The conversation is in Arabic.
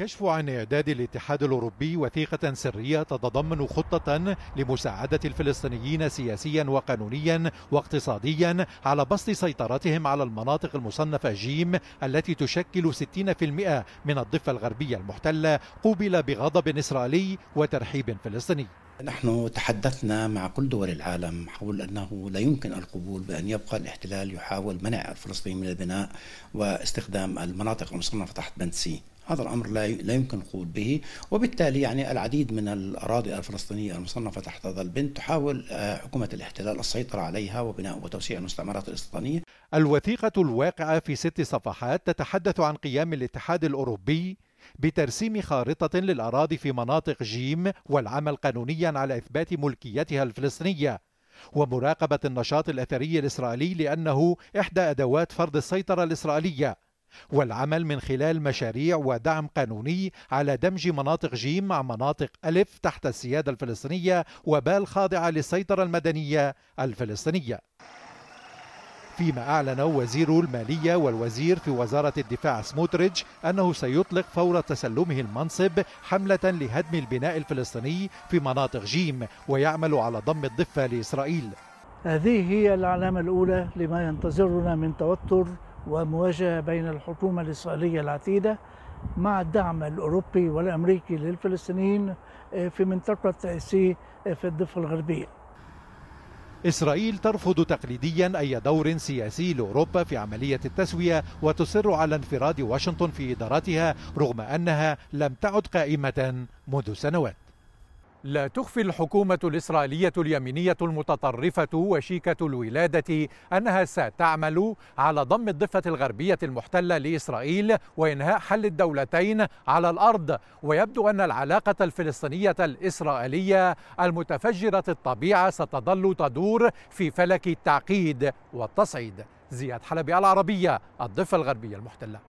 الكشف عن إعداد الاتحاد الأوروبي وثيقة سرية تتضمن خطة لمساعدة الفلسطينيين سياسيا وقانونيا واقتصاديا على بسط سيطرتهم على المناطق المصنفة جيم التي تشكل 60% من الضفة الغربية المحتلة قوبل بغضب إسرائيلي وترحيب فلسطيني نحن تحدثنا مع كل دول العالم حول انه لا يمكن القبول بان يبقى الاحتلال يحاول منع الفلسطينيين من البناء واستخدام المناطق المصنفه تحت بند سي هذا الأمر لا لا يمكن القول به وبالتالي يعني العديد من الأراضي الفلسطينية المصنفة تحت هذا البنت تحاول آه، حكومة الاحتلال السيطرة عليها وبناء وتوسيع المستعمرات الاستيطانية الوثيقة الواقعة في ست صفحات تتحدث عن قيام الاتحاد الأوروبي بترسيم خارطة للأراضي في مناطق جيم والعمل قانونيا على إثبات ملكيتها الفلسطينية ومراقبة النشاط الأثري الإسرائيلي لأنه إحدى أدوات فرض السيطرة الإسرائيلية والعمل من خلال مشاريع ودعم قانوني على دمج مناطق جيم مع مناطق ألف تحت السيادة الفلسطينية وبال خاضعة للسيطرة المدنية الفلسطينية فيما أعلن وزير المالية والوزير في وزارة الدفاع سموتريج أنه سيطلق فور تسلمه المنصب حملة لهدم البناء الفلسطيني في مناطق جيم ويعمل على ضم الضفة لإسرائيل هذه هي العلامة الأولى لما ينتظرنا من توتر ومواجهة بين الحكومة الإسرائيلية العتيدة مع الدعم الأوروبي والأمريكي للفلسطينيين آه، في منطقة سي آه، في الضفة الغربية إسرائيل ترفض تقليديا أي دور سياسي لأوروبا في عملية التسوية وتصر على انفراد واشنطن في إدارتها رغم أنها لم تعد قائمة منذ سنوات لا تخفي الحكومة الإسرائيلية اليمينية المتطرفة وشيكة الولادة أنها ستعمل على ضم الضفة الغربية المحتلة لإسرائيل وإنهاء حل الدولتين على الأرض ويبدو أن العلاقة الفلسطينية الإسرائيلية المتفجرة الطبيعة ستظل تدور في فلك التعقيد والتصعيد زياد حلبي العربية الضفة الغربية المحتلة